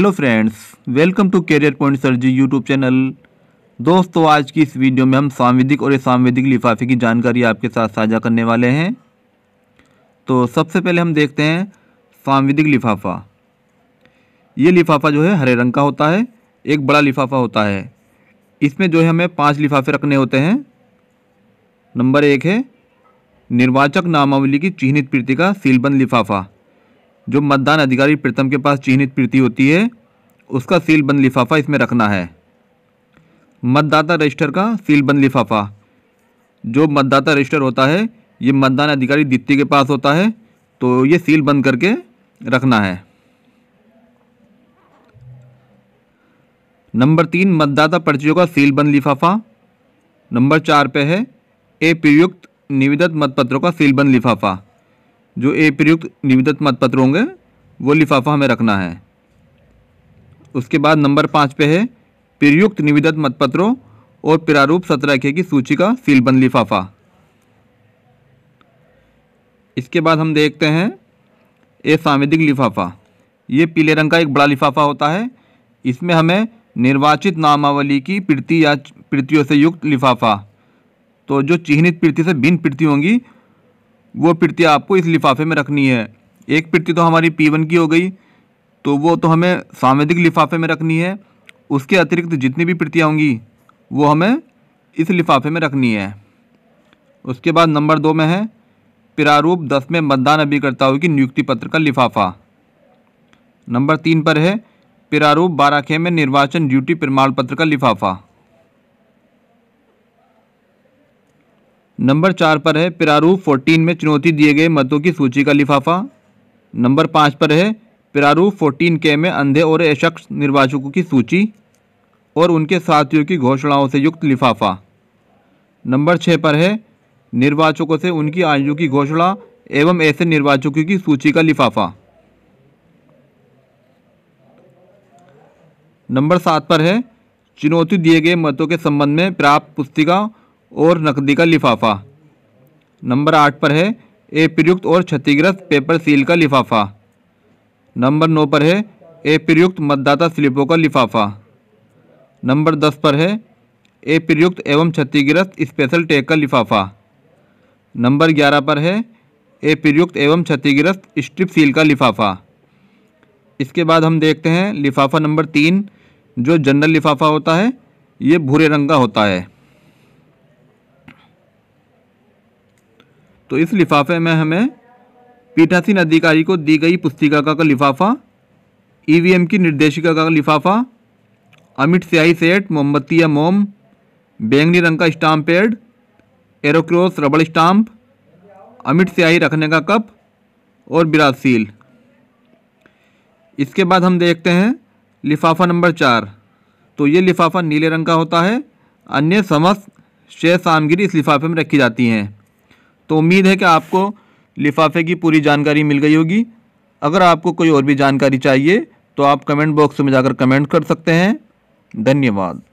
hello friends welcome to Career Point sir ji YouTube channel दोस्तों आज की इस वीडियो में हम सांविधिक और सांविधिक लिफाफे की जानकारी आपके साथ साझा करने वाले हैं तो सबसे पहले हम देखते हैं सांविधिक लिफाफा ये लिफाफा जो है हरे रंग का होता है एक बड़ा लिफाफा होता है इसमें जो है हमें पाँच लिफाफे रखने होते हैं नंबर एक है निर्वाचक नामावली की चिन्हित प्रति का सीलबंद लिफाफा जो मतदान अधिकारी प्रथम के पास चिन्हित प्रति होती है उसका सील बंद लिफाफा इसमें रखना है मतदाता रजिस्टर का सील बंद लिफाफा जो मतदाता रजिस्टर होता है ये मतदान अधिकारी दीप्ति के पास होता है तो ये सील बंद करके रखना है नंबर तीन मतदाता पर्चियों का सील बंद लिफाफा नंबर चार पे है ए प्रयुक्त निविदत मतपत्रों का सील बंद लिफाफा जो ए प्रयुक्त निविदत मतपत्र होंगे वो लिफाफा हमें रखना है उसके बाद नंबर पाँच पे है प्रयुक्त निविदत मतपत्रों और प्रारूप सत्रह के की सूची का सीलबंद लिफाफा इसके बाद हम देखते हैं ए सांविधिक लिफाफा ये पीले रंग का एक बड़ा लिफाफा होता है इसमें हमें निर्वाचित नामावली की प्रति या प्रतियों से युक्त लिफाफा तो जो चिन्हित प्रति से भिन्न प्रति होंगी वो प्रति आपको इस लिफाफे में रखनी है एक प्रति तो हमारी पी की हो गई तो वो तो हमें सांवेदिक लिफाफे में रखनी है उसके अतिरिक्त जितनी भी प्रतियाँ होंगी वो हमें इस लिफाफे में रखनी है उसके बाद नंबर दो में है प्रारूप दस में मतदान अभिकर्ताओं की नियुक्ति पत्र का लिफाफा नंबर तीन पर है प्रारूप बारह खे में निर्वाचन ड्यूटी प्रमाण पत्र का लिफाफा नंबर चार पर है प्रारूप फोर्टीन में चुनौती दिए गए मतों की सूची का लिफाफा नंबर पाँच पर है प्रारूप फोर्टीन के में अंधे और अशख्स निर्वाचकों की सूची और उनके साथियों की घोषणाओं से युक्त लिफाफा नंबर छः पर है निर्वाचकों से उनकी आयु की घोषणा एवं ऐसे निर्वाचकों की सूची का लिफाफा नंबर सात पर है चुनौती दिए गए मतों के संबंध में प्राप्त पुस्तिका और नकदी का लिफाफा नंबर आठ पर है ए प्रयुक्त और क्षतिग्रस्त पेपर सील का लिफाफा नंबर नौ पर है ए प्रयुक्त मतदाता स्लिपों का लिफाफा नंबर दस पर है ए प्रयुक्त एवं क्षतिग्रस्त स्पेशल टैग का लिफाफा नंबर ग्यारह पर है ए प्रयुक्त एवं क्षतिग्रस्त स्ट्रिप सील का लिफाफा इसके बाद हम देखते हैं लिफाफा नंबर तीन जो जनरल लिफाफा होता है ये भूरे रंग का होता है तो इस लिफाफे में हमें पीठासीन अधिकारी को दी गई पुस्तिका का, का लिफाफा ईवीएम की निर्देशिका का, का लिफाफा अमिट स्याही सेठ मोमबत्ती या मोम बैंगनी रंग का स्टाम्प पैड एरोक्रोस रबड़ स्टाम्प अमिट स्याही रखने का कप और बिराज सील इसके बाद हम देखते हैं लिफाफा नंबर चार तो ये लिफाफा नीले रंग का होता है अन्य समस्त शेष सामग्री इस लिफाफे में रखी जाती हैं तो उम्मीद है कि आपको लिफाफे की पूरी जानकारी मिल गई होगी अगर आपको कोई और भी जानकारी चाहिए तो आप कमेंट बॉक्स में जाकर कमेंट कर सकते हैं धन्यवाद